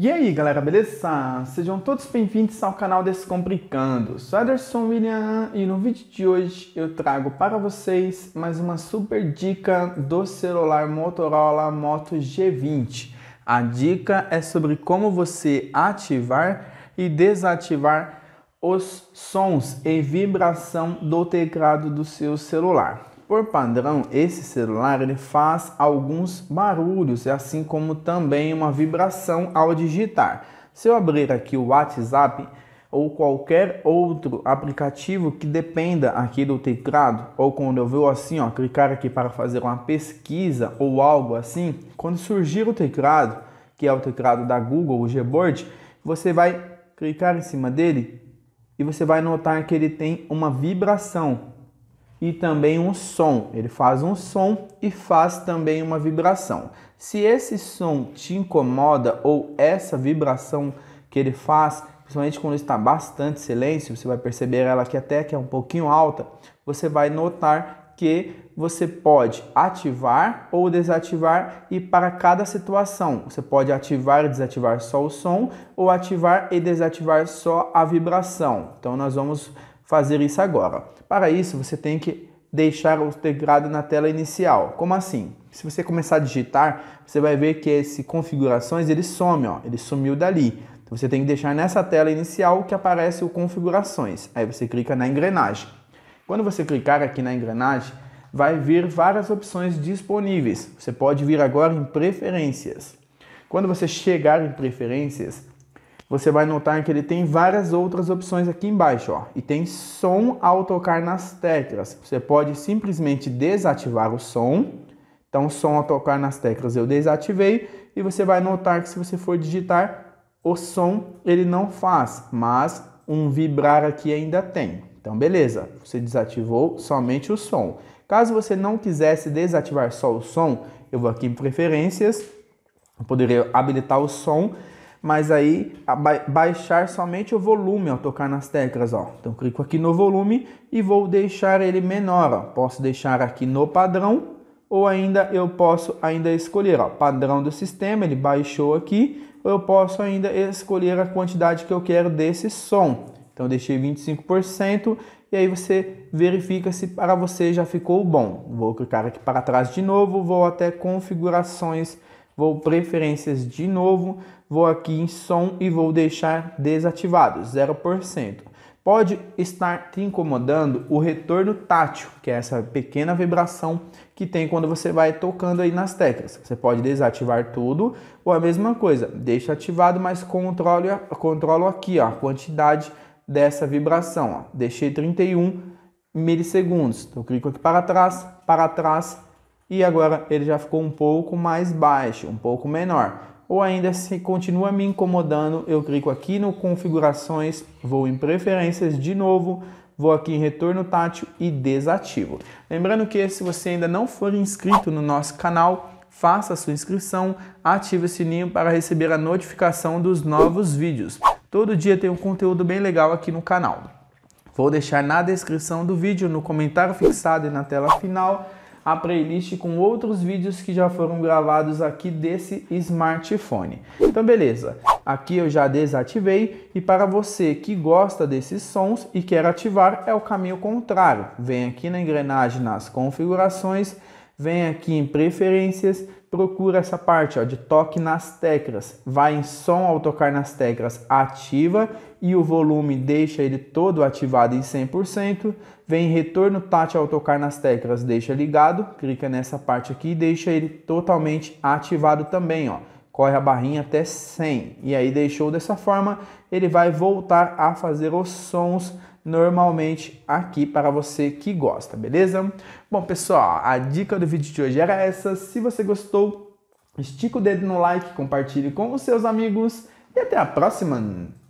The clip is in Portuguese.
E aí galera, beleza? Sejam todos bem-vindos ao canal Descomplicando. Sou Ederson William e no vídeo de hoje eu trago para vocês mais uma super dica do celular Motorola Moto G20. A dica é sobre como você ativar e desativar os sons e vibração do teclado do seu celular. Por padrão, esse celular ele faz alguns barulhos, assim como também uma vibração ao digitar. Se eu abrir aqui o WhatsApp ou qualquer outro aplicativo que dependa aqui do teclado, ou quando eu vou assim, ó, clicar aqui para fazer uma pesquisa ou algo assim, quando surgir o teclado, que é o teclado da Google, o Gboard, você vai clicar em cima dele e você vai notar que ele tem uma vibração e também um som. Ele faz um som e faz também uma vibração. Se esse som te incomoda ou essa vibração que ele faz, principalmente quando está bastante silêncio, você vai perceber ela que até que é um pouquinho alta, você vai notar que você pode ativar ou desativar e para cada situação. Você pode ativar e desativar só o som ou ativar e desativar só a vibração. Então nós vamos fazer isso agora. Para isso, você tem que deixar o teclado na tela inicial. Como assim? Se você começar a digitar, você vai ver que esse configurações ele some, ó, ele sumiu dali. Então, você tem que deixar nessa tela inicial que aparece o configurações. Aí você clica na engrenagem. Quando você clicar aqui na engrenagem, vai vir várias opções disponíveis. Você pode vir agora em preferências. Quando você chegar em preferências, você vai notar que ele tem várias outras opções aqui embaixo, ó. E tem som ao tocar nas teclas. Você pode simplesmente desativar o som. Então, som ao tocar nas teclas eu desativei e você vai notar que se você for digitar o som, ele não faz, mas um vibrar aqui ainda tem. Então, beleza, você desativou somente o som. Caso você não quisesse desativar só o som, eu vou aqui em preferências, eu poderia habilitar o som mas aí baixar somente o volume ao tocar nas teclas. Ó. Então clico aqui no volume e vou deixar ele menor. Ó. Posso deixar aqui no padrão ou ainda eu posso ainda escolher o padrão do sistema, ele baixou aqui, ou eu posso ainda escolher a quantidade que eu quero desse som. Então deixei 25% e aí você verifica se para você já ficou bom. Vou clicar aqui para trás de novo, vou até configurações vou preferências de novo, vou aqui em som e vou deixar desativado, 0%. Pode estar te incomodando o retorno tátil, que é essa pequena vibração que tem quando você vai tocando aí nas teclas. Você pode desativar tudo ou a mesma coisa, deixa ativado, mas controle, controlo aqui ó, a quantidade dessa vibração. Ó. Deixei 31 milissegundos. Então, clico aqui para trás, para trás, e agora ele já ficou um pouco mais baixo, um pouco menor. Ou ainda se continua me incomodando, eu clico aqui no configurações, vou em preferências de novo, vou aqui em retorno tátil e desativo. Lembrando que se você ainda não for inscrito no nosso canal, faça a sua inscrição, ative o sininho para receber a notificação dos novos vídeos. Todo dia tem um conteúdo bem legal aqui no canal. Vou deixar na descrição do vídeo, no comentário fixado e na tela final a playlist com outros vídeos que já foram gravados aqui desse smartphone. Então beleza, aqui eu já desativei e para você que gosta desses sons e quer ativar é o caminho contrário. Vem aqui na engrenagem nas configurações, vem aqui em preferências procura essa parte ó, de toque nas teclas. Vai em som ao tocar nas teclas, ativa e o volume deixa ele todo ativado em 100%. Vem retorno tátil ao tocar nas teclas, deixa ligado, clica nessa parte aqui e deixa ele totalmente ativado também, ó. Corre a barrinha até 100 e aí deixou dessa forma, ele vai voltar a fazer os sons normalmente aqui para você que gosta, beleza? Bom, pessoal, a dica do vídeo de hoje era essa. Se você gostou, estica o dedo no like, compartilhe com os seus amigos e até a próxima.